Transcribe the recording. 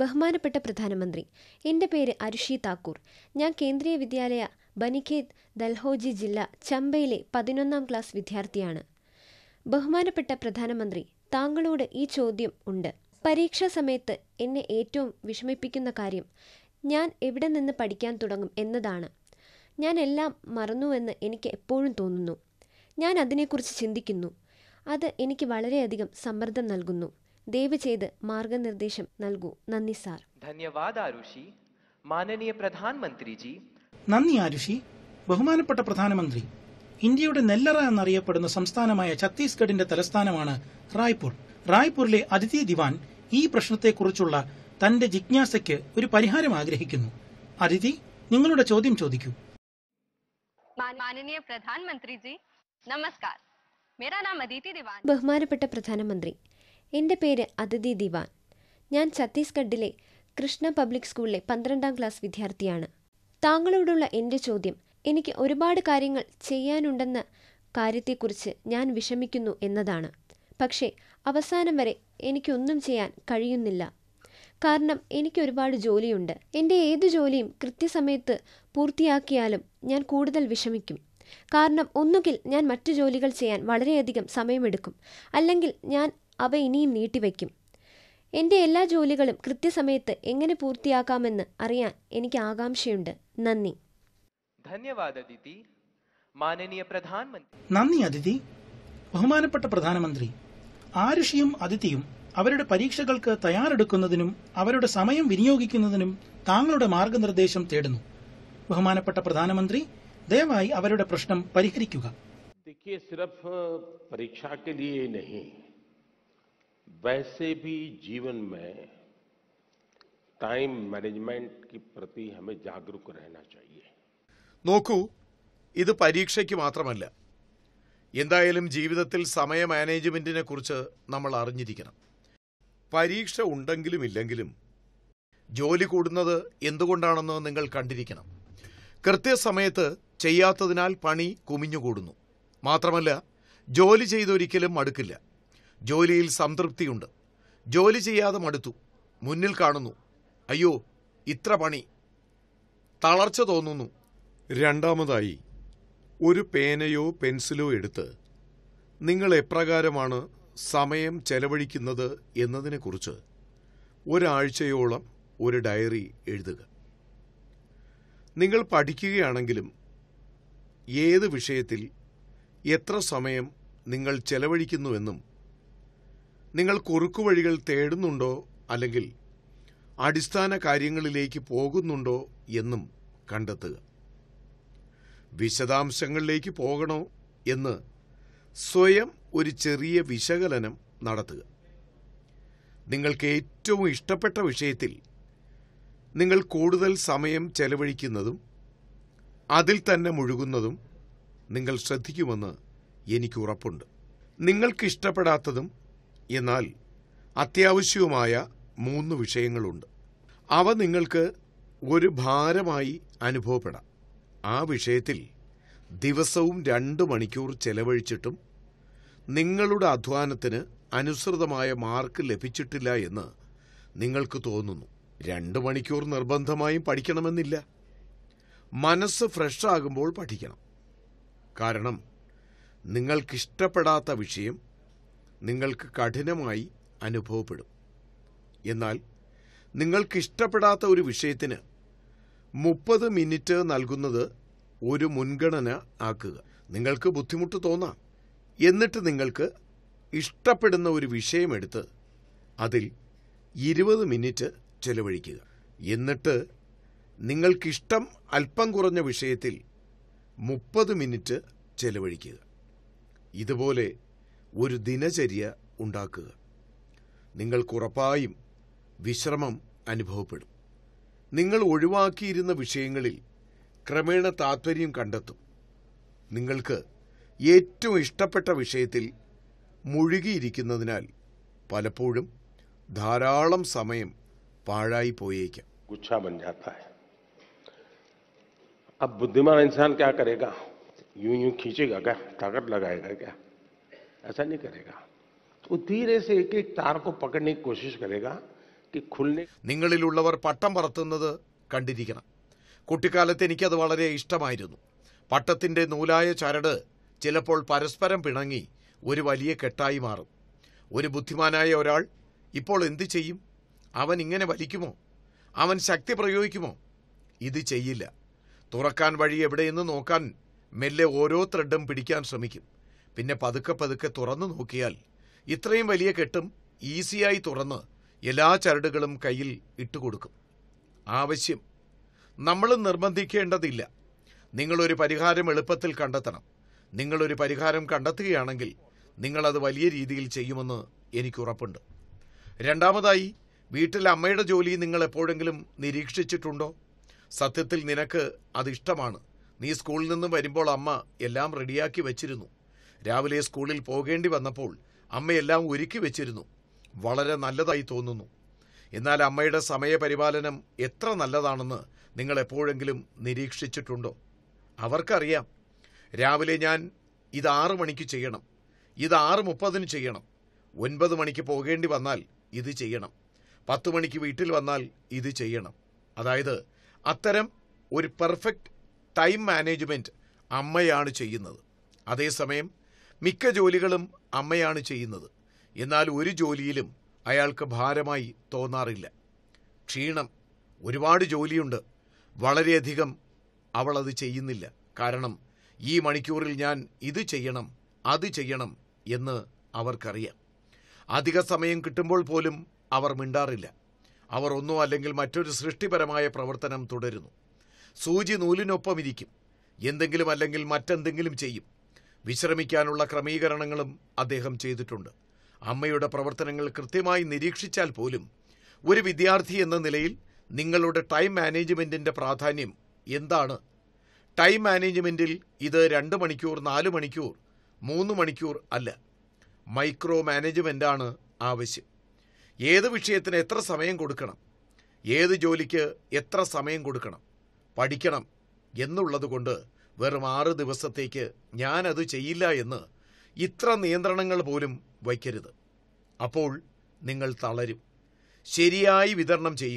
ബഹുമാനപ്പെട്ട പ്രധാനമന്ത്രി എൻ്റെ പേര് അരുഷി താക്കൂർ ഞാൻ കേന്ദ്രീയ വിദ്യാലയ ബനിഖേത് ദൽഹോജി ജില്ല ചമ്പയിലെ പതിനൊന്നാം ക്ലാസ് വിദ്യാർത്ഥിയാണ് ബഹുമാനപ്പെട്ട പ്രധാനമന്ത്രി താങ്കളോട് ഈ ചോദ്യം ഉണ്ട് പരീക്ഷാ സമയത്ത് എന്നെ ഏറ്റവും വിഷമിപ്പിക്കുന്ന കാര്യം ഞാൻ എവിടെ നിന്ന് പഠിക്കാൻ തുടങ്ങും എന്നതാണ് ഞാൻ എല്ലാം മറന്നുവെന്ന് എനിക്ക് എപ്പോഴും തോന്നുന്നു ഞാൻ അതിനെക്കുറിച്ച് ചിന്തിക്കുന്നു അത് എനിക്ക് വളരെയധികം സമ്മർദ്ദം നൽകുന്നു ദയവ് ചെയ്ത് മാർഗനിർദ്ദേശം നൽകൂ നന്ദി സാർ ധന്യവാദ ആരുഷി മാനനീയ പ്രധാനമന്ത്രിജി നന്ദി ആരുഷി ബഹുമാനപ്പെട്ട പ്രധാനമന്ത്രി ഇന്ത്യയുടെ നെല്ലറ എന്നറിയപ്പെടുന്ന സംസ്ഥാനമായ ഛത്തീസ്ഗഡിന്റെ തലസ്ഥാനമാണ് റായ്പൂർ റായ്പൂരിലെ അതിഥി ദിവാൻ ഈ പ്രശ്നത്തെക്കുറിച്ചുള്ള തന്റെ ജിജ്ഞാസയ്ക്ക് ഒരു പരിഹാരം ആഗ്രഹിക്കുന്നു അതിഥി നിങ്ങളുടെ ചോദ്യം ചോദിക്കൂ ബഹുമാനപ്പെട്ട പ്രധാനമന്ത്രി എൻ്റെ പേര് അതിഥി ദിവാൻ ഞാൻ ഛത്തീസ്ഗഡിലെ കൃഷ്ണ പബ്ലിക് സ്കൂളിലെ പന്ത്രണ്ടാം ക്ലാസ് വിദ്യാർത്ഥിയാണ് താങ്കളോടുള്ള എൻ്റെ ചോദ്യം എനിക്ക് ഒരുപാട് കാര്യങ്ങൾ ചെയ്യാനുണ്ടെന്ന കാര്യത്തെക്കുറിച്ച് ഞാൻ വിഷമിക്കുന്നു എന്നതാണ് പക്ഷേ അവസാനം വരെ എനിക്കൊന്നും ചെയ്യാൻ കഴിയുന്നില്ല കാരണം എനിക്ക് ഒരുപാട് ജോലിയുണ്ട് എൻ്റെ ഏത് ജോലിയും കൃത്യസമയത്ത് പൂർത്തിയാക്കിയാലും ഞാൻ കൂടുതൽ വിഷമിക്കും കാരണം ഒന്നുകിൽ ഞാൻ മറ്റു ജോലികൾ ചെയ്യാൻ വളരെയധികം സമയമെടുക്കും അല്ലെങ്കിൽ ഞാൻ അവ ഇനിയും നീട്ടിവെക്കും എൻ്റെ എല്ലാ ജോലികളും കൃത്യസമയത്ത് എങ്ങനെ പൂർത്തിയാക്കാമെന്ന് അറിയാൻ എനിക്ക് ആകാംക്ഷയുണ്ട് നന്ദി പ്രധാനമന്ത്രി നന്ദി അതിഥി ബഹുമാനപ്പെട്ട പ്രധാനമന്ത്രി ആരുഷിയും അതിഥിയും അവരുടെ പരീക്ഷകൾക്ക് തയ്യാറെടുക്കുന്നതിനും അവരുടെ സമയം വിനിയോഗിക്കുന്നതിനും താങ്കളുടെ മാർഗനിർദ്ദേശം തേടുന്നു ബഹുമാനപ്പെട്ട പ്രധാനമന്ത്രി ദയവായി അവരുടെ പ്രശ്നം പരിഹരിക്കുക देखिए सिर्फ परीक्षा के लिए नहीं वैसे भी जीवन में ടൈം മാനേജ്മെന്റ് കി പ്രതി ഹമേ ജാഗരൂക് രഹനാ ചാഹിയേ നോക്കൂ ഇത് പരീക്ഷയ്ക്ക് മാത്രമല്ല എന്തായാലും ജീവിതത്തിൽ സമയ മാനേജ്മെന്റിനെ കുറിച്ച് നമ്മൾ അറിഞ്ഞിരിക്കണം പരീക്ഷ ഉണ്ടെങ്കിലും ഇല്ലെങ്കിലും ജോലി കൂടുന്നത് എന്തുകൊണ്ടാണെന്ന് നിങ്ങൾ കണ്ടിരിക്കണം കൃത്യസമയത്ത് ചെയ്യാത്തതിനാൽ പണി കുമിഞ്ഞുകൂടുന്നു മാത്രമല്ല ജോലി ചെയ്തൊരിക്കലും മടുക്കില്ല ജോലിയിൽ സംതൃപ്തിയുണ്ട് ജോലി ചെയ്യാതെ മടുത്തു മുന്നിൽ കാണുന്നു അയ്യോ ഇത്ര പണി തളർച്ച തോന്നുന്നു രണ്ടാമതായി ഒരു പേനയോ പെൻസിലോ എടുത്ത് നിങ്ങൾ എപ്രകാരമാണ് സമയം ചെലവഴിക്കുന്നത് എന്നതിനെക്കുറിച്ച് ഒരാഴ്ചയോളം ഒരു ഡയറി എഴുതുക നിങ്ങൾ പഠിക്കുകയാണെങ്കിലും ഏത് വിഷയത്തിൽ എത്ര സമയം നിങ്ങൾ ചെലവഴിക്കുന്നുവെന്നും നിങ്ങൾ വഴികൾ തേടുന്നുണ്ടോ അല്ലെങ്കിൽ അടിസ്ഥാന കാര്യങ്ങളിലേക്ക് പോകുന്നുണ്ടോ എന്നും കണ്ടെത്തുക വിശദാംശങ്ങളിലേക്ക് പോകണോ എന്ന് സ്വയം ഒരു ചെറിയ വിശകലനം നടത്തുക നിങ്ങൾക്ക് ഏറ്റവും ഇഷ്ടപ്പെട്ട വിഷയത്തിൽ നിങ്ങൾ കൂടുതൽ സമയം ചെലവഴിക്കുന്നതും അതിൽ തന്നെ മുഴുകുന്നതും നിങ്ങൾ ശ്രദ്ധിക്കുമെന്ന് എനിക്ക് ഉറപ്പുണ്ട് നിങ്ങൾക്കിഷ്ടപ്പെടാത്തതും എന്നാൽ അത്യാവശ്യവുമായ മൂന്ന് വിഷയങ്ങളുണ്ട് അവ നിങ്ങൾക്ക് ഒരു ഭാരമായി അനുഭവപ്പെടാം ആ വിഷയത്തിൽ ദിവസവും രണ്ട് മണിക്കൂർ ചെലവഴിച്ചിട്ടും നിങ്ങളുടെ അധ്വാനത്തിന് അനുസൃതമായ മാർക്ക് ലഭിച്ചിട്ടില്ല എന്ന് നിങ്ങൾക്ക് തോന്നുന്നു രണ്ട് മണിക്കൂർ നിർബന്ധമായും പഠിക്കണമെന്നില്ല മനസ്സ് ഫ്രഷ് ആകുമ്പോൾ പഠിക്കണം കാരണം നിങ്ങൾക്കിഷ്ടപ്പെടാത്ത വിഷയം നിങ്ങൾക്ക് കഠിനമായി അനുഭവപ്പെടും എന്നാൽ നിങ്ങൾക്കിഷ്ടപ്പെടാത്ത ഒരു വിഷയത്തിന് മുപ്പത് മിനിറ്റ് നൽകുന്നത് ഒരു മുൻഗണന ആക്കുക നിങ്ങൾക്ക് ബുദ്ധിമുട്ട് തോന്നാം എന്നിട്ട് നിങ്ങൾക്ക് ഇഷ്ടപ്പെടുന്ന ഒരു വിഷയമെടുത്ത് അതിൽ ഇരുപത് മിനിറ്റ് ചെലവഴിക്കുക എന്നിട്ട് നിങ്ങൾക്കിഷ്ടം അല്പം കുറഞ്ഞ വിഷയത്തിൽ മുപ്പത് മിനിറ്റ് ചെലവഴിക്കുക ഇതുപോലെ ഒരു ദിനചര്യ ഉണ്ടാക്കുക നിങ്ങൾക്കുറപ്പായും വിശ്രമം അനുഭവപ്പെടും നിങ്ങൾ ഒഴിവാക്കിയിരുന്ന വിഷയങ്ങളിൽ ക്രമേണ താത്പര്യം കണ്ടെത്തും നിങ്ങൾക്ക് ഏറ്റവും ഇഷ്ടപ്പെട്ട വിഷയത്തിൽ മുഴുകിയിരിക്കുന്നതിനാൽ പലപ്പോഴും ധാരാളം സമയം പാഴായി പോയേക്കാം ഗുച്ഛ ബൻ ജാത്ത अब बुद्धिमान इंसान क्या करेगा यूं यूं खींचेगा क्या ताकत लगाएगा क्या ऐसा नहीं करेगा वो धीरे से एक एक तार को पकड़ने की कोशिश करेगा कि खुलने നിങ്ങളിലുള്ളവർ പട്ടം പറത്തുന്നത് കണ്ടിരിക്കണം കുട്ടിക്കാലത്ത് എനിക്കത് വളരെ ഇഷ്ടമായിരുന്നു പട്ടത്തിന്റെ നൂലായ ചരട് ചിലപ്പോൾ പരസ്പരം പിണങ്ങി ഒരു വലിയ കെട്ടായി മാറും ഒരു ബുദ്ധിമാനായ ഒരാൾ ഇപ്പോൾ എന്തു ചെയ്യും അവൻ ഇങ്ങനെ വലിക്കുമോ അവൻ ശക്തി പ്രയോഗിക്കുമോ ഇത് ചെയ്യില്ല തുറക്കാൻ വഴി എവിടെയെന്ന് നോക്കാൻ മെല്ലെ ഓരോ ത്രെഡും പിടിക്കാൻ ശ്രമിക്കും പിന്നെ പതുക്കെ പതുക്കെ തുറന്നു നോക്കിയാൽ ഇത്രയും വലിയ കെട്ടും ഈസിയായി തുറന്ന് എല്ലാ ചരടുകളും കയ്യിൽ ഇട്ടുകൊടുക്കും ആവശ്യം നമ്മൾ നിർബന്ധിക്കേണ്ടതില്ല നിങ്ങളൊരു പരിഹാരം എളുപ്പത്തിൽ കണ്ടെത്തണം നിങ്ങളൊരു പരിഹാരം കണ്ടെത്തുകയാണെങ്കിൽ നിങ്ങളത് വലിയ രീതിയിൽ ചെയ്യുമെന്ന് എനിക്കുറപ്പുണ്ട് രണ്ടാമതായി വീട്ടിൽ അമ്മയുടെ ജോലി നിങ്ങൾ എപ്പോഴെങ്കിലും നിരീക്ഷിച്ചിട്ടുണ്ടോ സത്യത്തിൽ നിനക്ക് അതിഷ്ടമാണ് നീ സ്കൂളിൽ നിന്ന് വരുമ്പോൾ അമ്മ എല്ലാം റെഡിയാക്കി വച്ചിരുന്നു രാവിലെ സ്കൂളിൽ പോകേണ്ടി വന്നപ്പോൾ അമ്മയെല്ലാം ഒരുക്കി വെച്ചിരുന്നു വളരെ നല്ലതായി തോന്നുന്നു എന്നാൽ അമ്മയുടെ സമയപരിപാലനം എത്ര നല്ലതാണെന്ന് നിങ്ങൾ എപ്പോഴെങ്കിലും നിരീക്ഷിച്ചിട്ടുണ്ടോ അവർക്കറിയാം രാവിലെ ഞാൻ ഇത് ആറു മണിക്ക് ചെയ്യണം ഇത് ആറ് മുപ്പതിന് ചെയ്യണം ഒൻപത് മണിക്ക് പോകേണ്ടി വന്നാൽ ഇത് ചെയ്യണം പത്ത് മണിക്ക് വീട്ടിൽ വന്നാൽ ഇത് ചെയ്യണം അതായത് അത്തരം ഒരു പെർഫെക്റ്റ് ടൈം മാനേജ്മെൻറ്റ് അമ്മയാണ് ചെയ്യുന്നത് അതേസമയം മിക്ക ജോലികളും അമ്മയാണ് ചെയ്യുന്നത് എന്നാൽ ഒരു ജോലിയിലും അയാൾക്ക് ഭാരമായി തോന്നാറില്ല ക്ഷീണം ഒരുപാട് ജോലിയുണ്ട് വളരെയധികം അവളത് ചെയ്യുന്നില്ല കാരണം ഈ മണിക്കൂറിൽ ഞാൻ ഇത് ചെയ്യണം അത് ചെയ്യണം എന്ന് അവർക്കറിയാം അധിക സമയം കിട്ടുമ്പോൾ പോലും അവർ മിണ്ടാറില്ല അവർ ഒന്നോ അല്ലെങ്കിൽ മറ്റൊരു സൃഷ്ടിപരമായ പ്രവർത്തനം തുടരുന്നു സൂചി നൂലിനൊപ്പം ഇരിക്കും എന്തെങ്കിലും അല്ലെങ്കിൽ മറ്റെന്തെങ്കിലും ചെയ്യും വിശ്രമിക്കാനുള്ള ക്രമീകരണങ്ങളും അദ്ദേഹം ചെയ്തിട്ടുണ്ട് അമ്മയുടെ പ്രവർത്തനങ്ങൾ കൃത്യമായി നിരീക്ഷിച്ചാൽ പോലും ഒരു വിദ്യാർത്ഥി എന്ന നിലയിൽ നിങ്ങളുടെ ടൈം മാനേജ്മെൻറ്റിൻ്റെ പ്രാധാന്യം എന്താണ് ടൈം മാനേജ്മെൻറ്റിൽ ഇത് രണ്ട് മണിക്കൂർ നാല് മണിക്കൂർ മൂന്ന് മണിക്കൂർ അല്ല മൈക്രോ മാനേജ്മെൻ്റാണ് ആവശ്യം ഏത് വിഷയത്തിന് എത്ര സമയം കൊടുക്കണം ഏത് ജോലിക്ക് എത്ര സമയം കൊടുക്കണം പഠിക്കണം എന്നുള്ളത് കൊണ്ട് വെറും ആറ് ദിവസത്തേക്ക് ഞാനത് ചെയ്യില്ല എന്ന് ഇത്ര നിയന്ത്രണങ്ങൾ പോലും വയ്ക്കരുത് അപ്പോൾ നിങ്ങൾ തളരും ശരിയായി വിതരണം ചെയ്യുക